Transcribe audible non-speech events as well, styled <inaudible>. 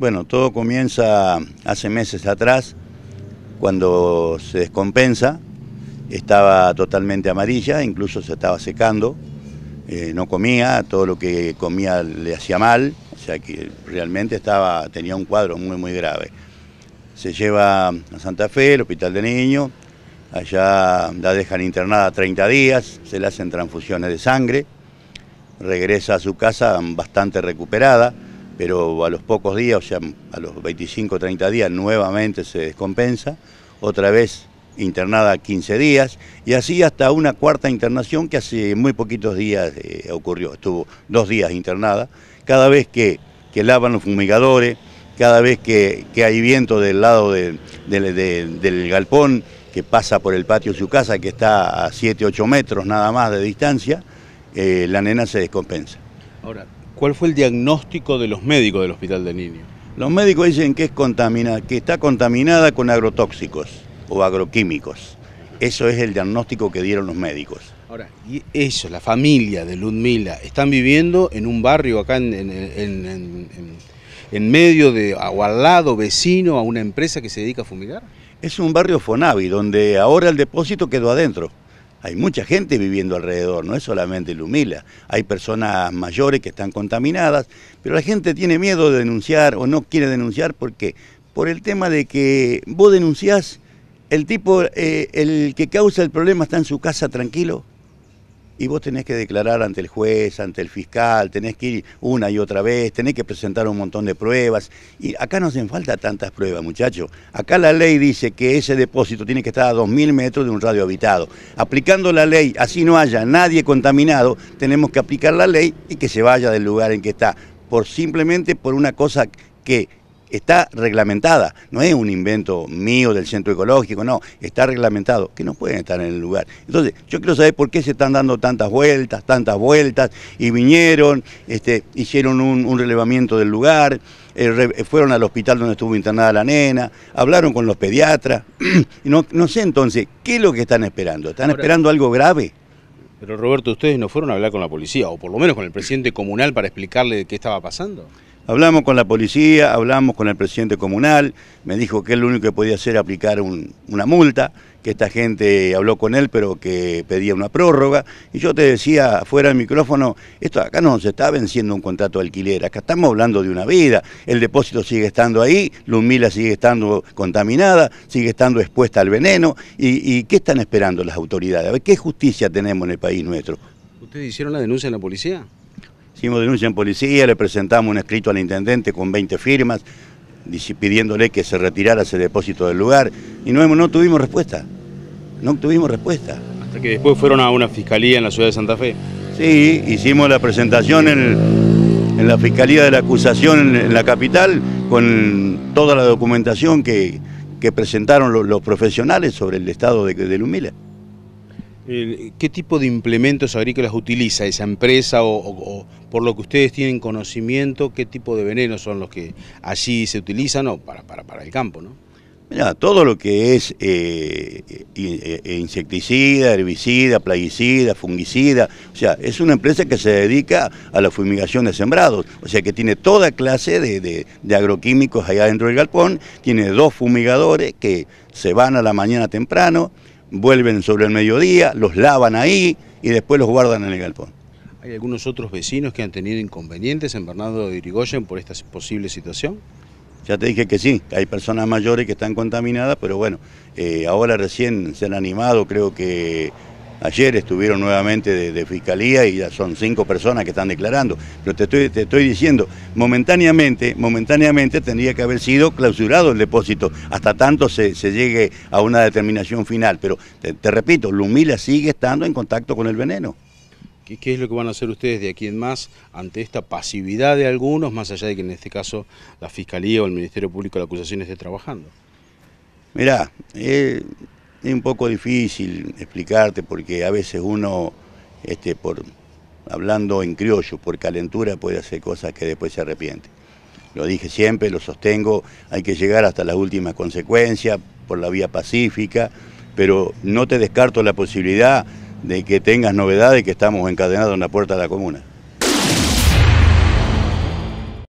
Bueno, todo comienza hace meses atrás, cuando se descompensa, estaba totalmente amarilla, incluso se estaba secando, eh, no comía, todo lo que comía le hacía mal, o sea que realmente estaba, tenía un cuadro muy muy grave. Se lleva a Santa Fe, el hospital de niños, allá la dejan internada 30 días, se le hacen transfusiones de sangre, regresa a su casa bastante recuperada, pero a los pocos días, o sea, a los 25 30 días, nuevamente se descompensa, otra vez internada 15 días, y así hasta una cuarta internación que hace muy poquitos días eh, ocurrió, estuvo dos días internada, cada vez que, que lavan los fumigadores, cada vez que, hay viento del lado del galpón, que pasa por el patio de su casa, que está a 7, 8 metros nada más de distancia, eh, la nena se descompensa. Ahora, ¿Cuál fue el diagnóstico de los médicos del Hospital de Niño? Los médicos dicen que, es contaminada, que está contaminada con agrotóxicos o agroquímicos. Eso es el diagnóstico que dieron los médicos. Ahora, y eso, la familia de Ludmila, están viviendo en un barrio acá en, medio de, o al lado, vecino a una empresa que se dedica a fumigar. Es un barrio Fonavi, donde ahora el depósito quedó adentro. Hay mucha gente viviendo alrededor, no es solamente Lumila. Hay personas mayores que están contaminadas, pero la gente tiene miedo de denunciar o no quiere denunciar porque por el tema de que vos denunciás, el tipo, eh, el que causa el problema está en su casa tranquilo, y vos tenés que declarar ante el juez, ante el fiscal, tenés que ir una y otra vez, tenés que presentar un montón de pruebas. Y acá no hacen falta tantas pruebas, muchachos. Acá la ley dice que ese depósito tiene que estar a 2.000 metros de un radio habitado. Aplicando la ley, así no haya nadie contaminado, tenemos que aplicar la ley y que se vaya del lugar en que está, por simplemente por una cosa que está reglamentada, no es un invento mío del centro ecológico, no, está reglamentado, que no pueden estar en el lugar. Entonces, yo quiero saber por qué se están dando tantas vueltas, tantas vueltas, y vinieron, este, hicieron un, relevamiento del lugar, eh, eh, fueron al hospital donde estuvo internada la nena, hablaron con los pediatras, <clears throat> no, no sé entonces, ¿qué es lo que están esperando? ¿Están esperando algo grave? Pero Roberto, ¿ustedes no fueron a hablar con la policía o por lo menos con el presidente comunal para explicarle qué estaba pasando? Hablamos con la policía, hablamos con el presidente comunal, me dijo que él lo único que podía hacer era aplicar una multa, que esta gente habló con él pero que pedía una prórroga. Y yo te decía fuera del micrófono, esto acá no se está venciendo un contrato de alquiler, acá estamos hablando de una vida, el depósito sigue estando ahí, Lumila sigue estando contaminada, sigue estando expuesta al veneno. ¿Y, y qué están esperando las autoridades? A ver, ¿qué justicia tenemos en el país nuestro? ¿Ustedes hicieron la denuncia en la policía? Hicimos denuncia en policía, le presentamos un escrito al intendente con 20 firmas, pidiéndole que se retirara ese depósito del lugar, y no, tuvimos respuesta. No tuvimos respuesta. Hasta que después fueron a una fiscalía en la ciudad de Santa Fe. Sí, hicimos la presentación en, la fiscalía de la acusación en la capital, con toda la documentación que, presentaron los, profesionales sobre el estado de, de ¿Qué tipo de implementos agrícolas utiliza esa empresa o, por lo que ustedes tienen conocimiento, qué tipo de venenos son los que allí se utilizan o para, para, el campo? ¿no? Mira, todo lo que es eh, eh, eh, insecticida, herbicida, plaguicida, fungicida, o sea, es una empresa que se dedica a la fumigación de sembrados, o sea que tiene toda clase de, de agroquímicos allá dentro del galpón, tiene dos fumigadores que se van a la mañana temprano, vuelven sobre el mediodía, los lavan ahí y después los guardan en el galpón. ¿Hay algunos otros vecinos que han tenido inconvenientes en Bernardo de Irigoyen por esta posible situación? Ya te dije que sí, hay personas mayores que están contaminadas, pero bueno, eh, ahora recién se han animado, creo que Ayer estuvieron nuevamente de, fiscalía y ya son cinco personas que están declarando. Pero te estoy, te estoy diciendo, momentáneamente, momentáneamente tendría que haber sido clausurado el depósito hasta tanto se, llegue a una determinación final. Pero te, repito, Lumila sigue estando en contacto con el veneno. ¿Qué, es lo que van a hacer ustedes de aquí en más ante esta pasividad de algunos, más allá de que en este caso la Fiscalía o el Ministerio Público de la Acusación esté trabajando? Mirá, eh, es un poco difícil explicarte porque a veces uno, este, por, hablando en criollo, por calentura puede hacer cosas que después se arrepiente. Lo dije siempre, lo sostengo, hay que llegar hasta las últimas consecuencias por la vía pacífica, pero no te descarto la posibilidad de que tengas novedades que estamos encadenados en la puerta de la comuna.